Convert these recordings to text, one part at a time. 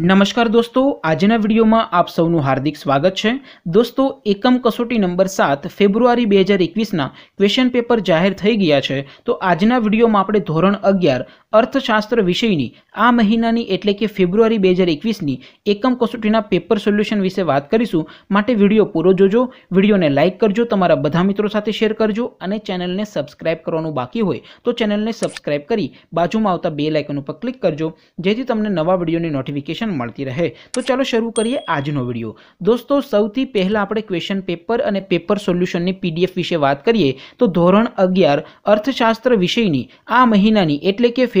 નમસ્કાર દોસ્તો આજના વિડીયોમાં આપ સૌનું હાર્દિક સ્વાગત છે દોસ્તો એકમ કસોટી નંબર સાત ફેબ્રુઆરી બે હજાર એકવીસના ક્વેશ્ચન પેપર જાહેર થઈ ગયા છે તો આજના વિડીયોમાં આપણે ધોરણ અગિયાર અર્થશાસ્ત્ર વિષયની આ મહિનાની એટલે કે ફેબ્રુઆરી બે હજાર એકવીસની એકમ કસોટીના પેપર સોલ્યુશન વિશે વાત કરીશું માટે વિડીયો પૂરો જોજો વિડીયોને લાઇક કરજો તમારા બધા મિત્રો સાથે શેર કરજો અને ચેનલને સબસ્ક્રાઇબ કરવાનું બાકી હોય તો ચેનલને સબસ્ક્રાઇબ કરી બાજુમાં આવતા બે લાઇકન ઉપર ક્લિક કરજો જેથી તમને નવા વિડીયોની નોટિફિકેશન મળતી રહે તો ચાલો શરૂ કરીએ આજનો વિડીયો દોસ્તો સૌથી પહેલાં આપણે ક્વેશ્ચન પેપર અને પેપર સોલ્યુશનની પીડીએફ વિશે વાત કરીએ તો ધોરણ અગિયાર અર્થશાસ્ત્ર વિષયની આ મહિનાની એટલે કે ફેબ્રુઆરી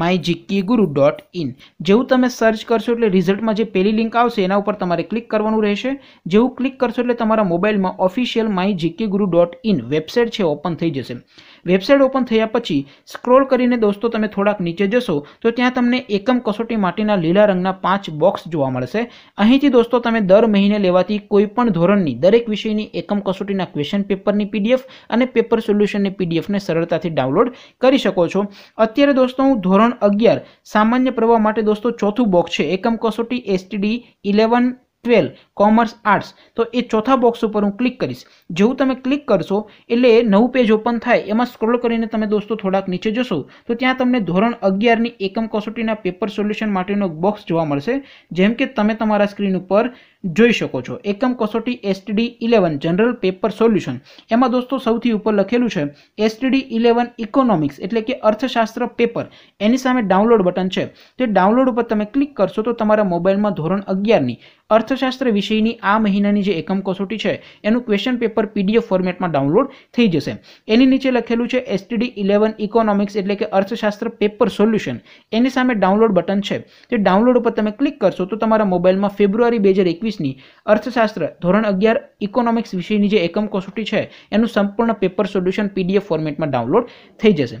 my GK guru dot in જેવું તમે સર્ચ કરશો એટલે રિઝલ્ટમાં જે પહેલી લિંક આવશે એના ઉપર તમારે ક્લિક કરવાનું રહેશે જેવું ક્લિક કરશો એટલે તમારા મોબાઈલમાં official my GK guru dot in website છે ઓપન થઈ જશે વેબસાઇટ ઓપન થયા પછી સ્ક્રોલ કરીને દોસ્તો તમે થોડાક નીચે જશો તો ત્યાં તમને એકમ કસોટી માટેના લીલા રંગના પાંચ બોક્સ જોવા મળશે અહીંથી દોસ્તો તમે દર મહિને લેવાતી કોઈપણ ધોરણની દરેક વિષયની એકમ કસોટીના ક્વેશ્ચન પેપરની પીડીએફ અને પેપર સોલ્યુશનની પીડીએફને સરળતાથી ડાઉનલોડ કરી શકો છો અત્યારે દોસ્તો હું ધોરણ અગિયાર સામાન્ય પ્રવાહ માટે દોસ્તો ચોથું બોક્સ છે એકમ કસોટી STD eleven twelve commerce arts તો એ ચોથા બોક્સ ઉપર હું ક્લિક કરીશ જેવું તમે ક્લિક કરશો એટલે નવું પેજ ઓપન થાય એમાં સ્ક્રોલ કરીને તમે દોસ્તો થોડાક નીચે જશો તો ત્યાં તમને ધોરણ અગિયારની એકમ કસોટીના પેપર સોલ્યુશન માટેનો બોક્સ જોવા મળશે જેમ કે તમે તમારા સ્ક્રીન ઉપર જોઈ શકો છો એકમ કસોટી STD eleven general paper solution એમાં દોસ્તો સૌથી ઉપર લખેલું છે એસટીડી ઇલેવન ઇકોનોમિક્સ એટલે કે અર્થશાસ્ત્ર પેપર એની સામે ડાઉનલોડ બટન છે તે ડાઉનલોડ ઉપર તમે ક્લિક કરશો તો તમારા મોબાઈલમાં ધોરણ અગિયારની અર્થશાસ્ત્ર વિષયની આ મહિનાની જે એકમ કસોટી છે એનું ક્વેશ્ચન પેપર પીડીએફ ફોર્મેટમાં ડાઉનલોડ થઈ જશે એની નીચે લખેલું છે એસટીડી ઇલેવન ઇકોનોમિક્સ એટલે કે અર્થશાસ્ત્ર પેપર સોલ્યુશન એની સામે ડાઉનલોડ બટન છે તે ડાઉનલોડ ઉપર તમે ક્લિક કરશો તો તમારા મોબાઈલમાં ફેબ્રુઆરી બે હજાર એકવીસ પચીસની અર્થશાસ્ત્ર ધોરણ અગિયાર ઇકોનોમિક્સ વિષયની જે એકમ કસોટી છે એનું સંપૂર્ણ પેપર સોલ્યુશન પીડીએફ ફોર્મેટમાં ડાઉનલોડ થઈ જશે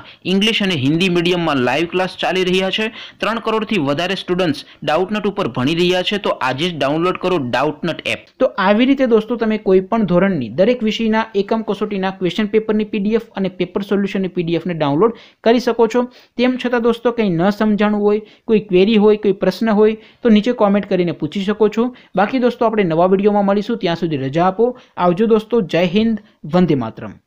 શાળાઓના ઇંગ્લિશ અને હિન્દી મીડિયમમાં લાઈવ ક્લાસ ચાલી રહ્યા છે ત્રણ કરોડથી વધારે સ્ટુડન્ટ્સ ડાઉટનટ ઉપર ભણી રહ્યા છે તો આજે જ ડાઉનલોડ કરો ડાઉટનટ એપ તો આવી રીતે દોસ્તો તમે કોઈ પણ ધોરણની દરેક વિષયના એકમ કસોટીના ક્વેશ્ચન પેપરની પીડીએફ અને પેપર સોલ્યુશનની પીડીએફને ડાઉનલોડ કરી શકો છો તેમ છતાં દોસ્તો કંઈ ન સમજાણું હોય કોઈ ક્વેરી હોય કોઈ પ્રશ્ન હોય તો નીચે કોમેન્ટ કરીને પૂછી શકો છો બાકી દોસ્તો આપણે નવા વિડીયોમાં મળીશું ત્યાં સુધી રજા આપો આવજો દોસ્તો જય હિન્દ વંદે માતરમ